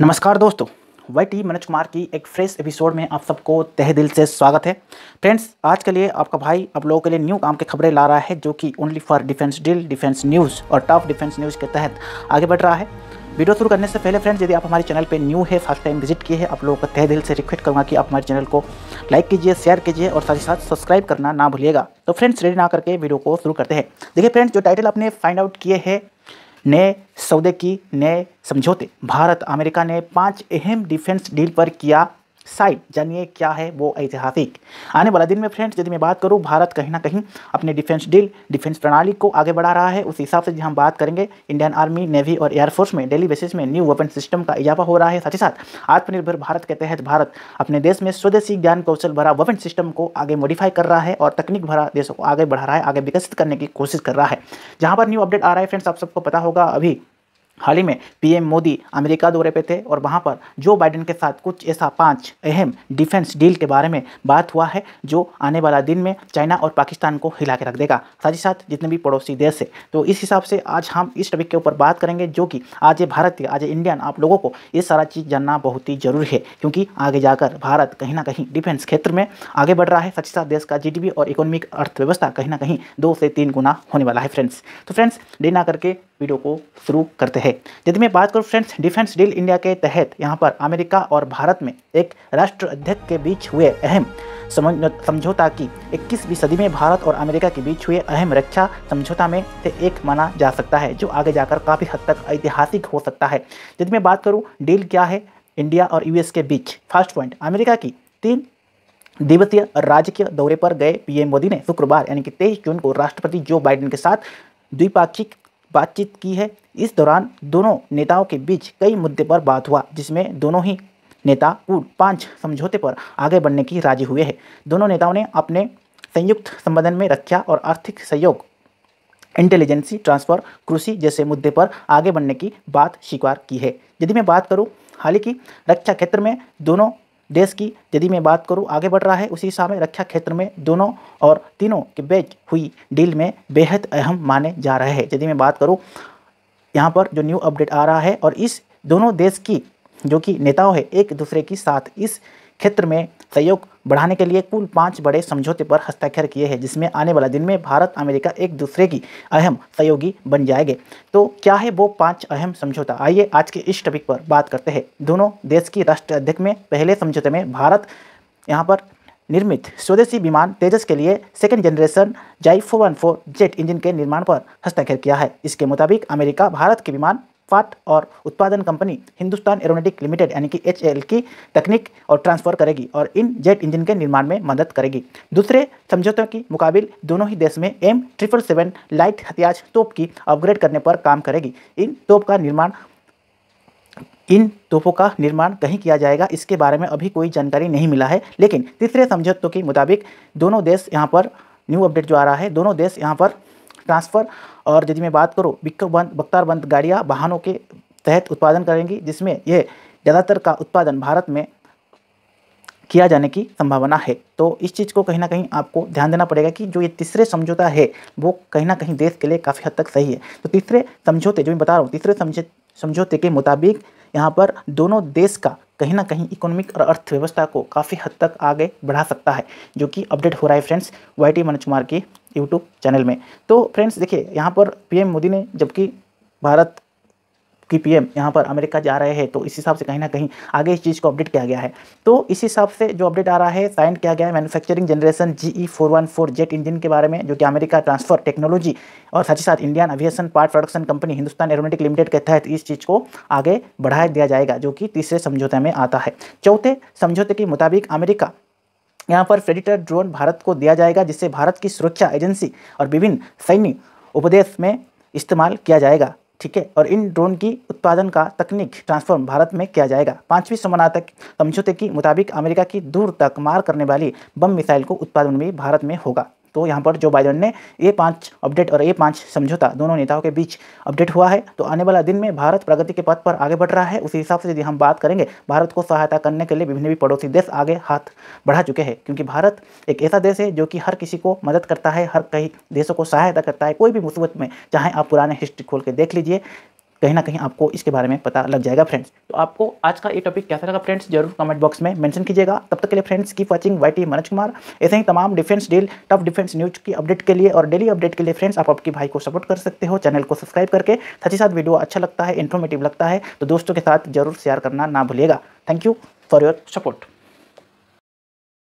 नमस्कार दोस्तों Y T Manoj Kumar की एक फ्रेश एपिसोड में आप सबको तह दिल से स्वागत है फ्रेंड्स आज के लिए आपका भाई आप लोगों के लिए न्यू काम की खबरें ला रहा है जो कि only for defence deal defence news और टफ डिफेंस न्यूज़ के तहत आगे बढ़ रहा है वीडियो शुरू करने से पहले फ्रेंड्स यदि आप हमारे चैनल पर न्यू है फर्स्ट टाइम विजिट किए हैं आप लोगों का तह दिल से रिक्वेस्ट करूँगा कि आप हमारे चैनल को लाइक कीजिए शेयर कीजिए और साथ ही साथ सब्सक्राइब करना ना भूलिएगा तो फ्रेंड्स रेडी ना करके वीडियो को शुरू करते हैं देखिए फ्रेंड्स जो टाइटल आपने फाइंड आउट किए हैं नए सौदे की नए समझौते भारत अमेरिका ने पांच अहम डिफेंस डील पर किया साइट जानिए क्या है वो ऐतिहासिक आने वाला दिन में फ्रेंड्स यदि मैं बात करूँ भारत कहीं ना कहीं अपने डिफेंस डील डिफेंस प्रणाली को आगे बढ़ा रहा है उस हिसाब से हम बात करेंगे इंडियन आर्मी नेवी और एयरफोर्स में डेली बेसिस में न्यू वेपन सिस्टम का इजाफा हो रहा है साथ ही साथ आत्मनिर्भर भारत के तहत भारत अपने देश में स्वदेशी ज्ञान कौशल भरा वेपन सिस्टम को आगे मॉडिफाई कर रहा है और तकनीक भरा देशों को आगे बढ़ा रहा है आगे विकसित करने की कोशिश कर रहा है जहाँ पर न्यू अपडेट आ रहा है फ्रेंड्स आप सबको पता होगा अभी हाल ही में पीएम मोदी अमेरिका दौरे पे थे और वहाँ पर जो बाइडेन के साथ कुछ ऐसा पांच अहम डिफेंस डील के बारे में बात हुआ है जो आने वाला दिन में चाइना और पाकिस्तान को हिला के रख देगा साथ ही साथ जितने भी पड़ोसी देश है तो इस हिसाब से आज हम इस टॉपिक के ऊपर बात करेंगे जो कि आज ये भारत आज इंडियन आप लोगों को ये सारा चीज़ जानना बहुत ही जरूरी है क्योंकि आगे जाकर भारत कहीं ना कहीं डिफेंस क्षेत्र में आगे बढ़ रहा है साथ ही साथ देश का जी और इकोनॉमिक अर्थव्यवस्था कहीं ना कहीं दो से तीन गुना होने वाला है फ्रेंड्स तो फ्रेंड्स देर करके वीडियो को शुरू करते हैं यदि मैं बात करूँ फ्रेंड्स डिफेंस डील इंडिया के तहत यहाँ पर अमेरिका और भारत में एक राष्ट्र अध्यक्ष के बीच हुए अहम समझौता की 21वीं सदी में भारत और अमेरिका के बीच हुए अहम रक्षा समझौता में से एक माना जा सकता है जो आगे जाकर काफ़ी हद तक ऐतिहासिक हो सकता है यदि मैं बात करूँ डील क्या है इंडिया और यूएस के बीच फर्स्ट पॉइंट अमेरिका की तीन दिवसीय राजकीय दौरे पर गए पीएम मोदी ने शुक्रवार यानी कि तेईस जून को राष्ट्रपति जो बाइडेन के साथ द्विपाक्षिक बातचीत की है इस दौरान दोनों नेताओं के बीच कई मुद्दे पर बात हुआ जिसमें दोनों ही नेता कुल पांच समझौते पर आगे बढ़ने की राजी हुए हैं दोनों नेताओं ने अपने संयुक्त संबंधन में रक्षा और आर्थिक सहयोग इंटेलिजेंसी ट्रांसफ़र कृषि जैसे मुद्दे पर आगे बढ़ने की बात स्वीकार की है यदि मैं बात करूँ हालांकि रक्षा क्षेत्र में दोनों देश की यदि मैं बात करूँ आगे बढ़ रहा है उसी हिसाब में रक्षा क्षेत्र में दोनों और तीनों के बीच हुई डील में बेहद अहम माने जा रहे हैं यदि मैं बात करूँ यहाँ पर जो न्यू अपडेट आ रहा है और इस दोनों देश की जो कि नेताओं है एक दूसरे के साथ इस क्षेत्र में सहयोग बढ़ाने के लिए कुल पाँच बड़े समझौते पर हस्ताक्षर किए हैं जिसमें आने वाला दिन में भारत अमेरिका एक दूसरे की अहम सहयोगी बन जाएंगे तो क्या है वो पाँच अहम समझौता आइए आज के इस टॉपिक पर बात करते हैं दोनों देश की राष्ट्र अध्यक्ष में पहले समझौते में भारत यहाँ पर निर्मित स्वदेशी विमान तेजस के लिए सेकेंड जनरेशन जाई वन फोर जेट इंजन के निर्माण पर हस्ताक्षर किया है इसके मुताबिक अमेरिका भारत के विमान फाट और उत्पादन कंपनी हिंदुस्तान एरोनेटिक लिमिटेड यानी कि एच की तकनीक और ट्रांसफर करेगी और इन जेट इंजन के निर्माण में मदद करेगी दूसरे समझौतों की मुकाबले दोनों ही देश में एम ट्रिपल सेवन लाइट हथियार तोप की अपग्रेड करने पर काम करेगी इन तोप का निर्माण इन तोपों का निर्माण कहीं किया जाएगा इसके बारे में अभी कोई जानकारी नहीं मिला है लेकिन तीसरे समझौतों के मुताबिक दोनों देश यहाँ पर न्यू अपडेट जो आ रहा है दोनों देश यहाँ पर ट्रांसफ़र और यदि मैं बात करूँ बिक्को बंद बख्तार बंद गाड़ियाँ वाहनों के तहत उत्पादन करेंगी जिसमें यह ज़्यादातर का उत्पादन भारत में किया जाने की संभावना है तो इस चीज़ को कहीं ना कहीं आपको ध्यान देना पड़ेगा कि जो ये तीसरे समझौता है वो कहीं ना कहीं देश के लिए काफ़ी हद तक सही है तो तीसरे समझौते जो मैं बता रहा हूँ तीसरे समझे समझौते के मुताबिक यहाँ पर दोनों देश का कहीं ना कहीं इकोनॉमिक और अर्थव्यवस्था को काफ़ी हद तक आगे बढ़ा सकता है जो कि अपडेट हो रहा है friends Y T Manoj Kumar की यूट्यूब चैनल में तो फ्रेंड्स देखिए यहाँ पर पीएम मोदी ने जबकि भारत की पीएम यहाँ पर अमेरिका जा रहे हैं तो इस हिसाब से कहीं ना कहीं आगे इस चीज़ को अपडेट किया गया है तो इस हिसाब से जो अपडेट आ रहा है साइन किया गया है manufacturing generation G E four one four jet engine के बारे में जो कि अमेरिका ट्रांसफर टेक्नोलॉजी और साथ ही साथ Indian aviation part production company Hindustan aeronautic limited के तहत इस चीज़ को आगे बढ़ाया दिया जाएगा जो कि तीसरे समझौते में आता है चौथे समझौते के मुताबिक अमेरिका यहाँ पर प्रेडिटर ड्रोन भारत को दिया जाएगा जिससे भारत की सुरक्षा एजेंसी और विभिन्न सैन्य उपदेश में इस्तेमाल किया जाएगा ठीक है और इन ड्रोन की उत्पादन का तकनीक ट्रांसफॉर्म भारत में किया जाएगा पाँचवीं समानातक समझौते के मुताबिक अमेरिका की दूर तक मार करने वाली बम मिसाइल को उत्पादन भी भारत में होगा तो यहाँ पर जो बाइडन ने ये पाँच अपडेट और ये पाँच समझौता दोनों नेताओं के बीच अपडेट हुआ है तो आने वाला दिन में भारत प्रगति के पथ पर आगे बढ़ रहा है उसी हिसाब से यदि हम बात करेंगे भारत को सहायता करने के लिए विभिन्न भी पड़ोसी देश आगे हाथ बढ़ा चुके हैं क्योंकि भारत एक ऐसा देश है जो कि हर किसी को मदद करता है हर कई देशों को सहायता करता है कोई भी मुसीबत में चाहे आप पुराने हिस्ट्री खोल के देख लीजिए कहीं ना कहीं आपको इसके बारे में पता लग जाएगा फ्रेंड्स तो आपको आज का ये टॉपिक कैसा लगा फ्रेंड्स जरूर कमेंट बॉक्स में मेंशन कीजिएगा तब तक के लिए फ्रेंड्स की watching Y T Manoj Kumar ऐसे ही तमाम defence deal tough defence news की अपडेट के लिए और डेली अपडेट के लिए फ्रेंड्स आप आपके भाई को सपोर्ट कर सकते हो चैनल को सब्सक्राइब करके साथ ही साथ वीडियो अच्छा लगता है इन्फॉर्मेटिव लगता है तो दोस्तों के साथ जरूर शेयर करना ना भूलिएगा thank you for your support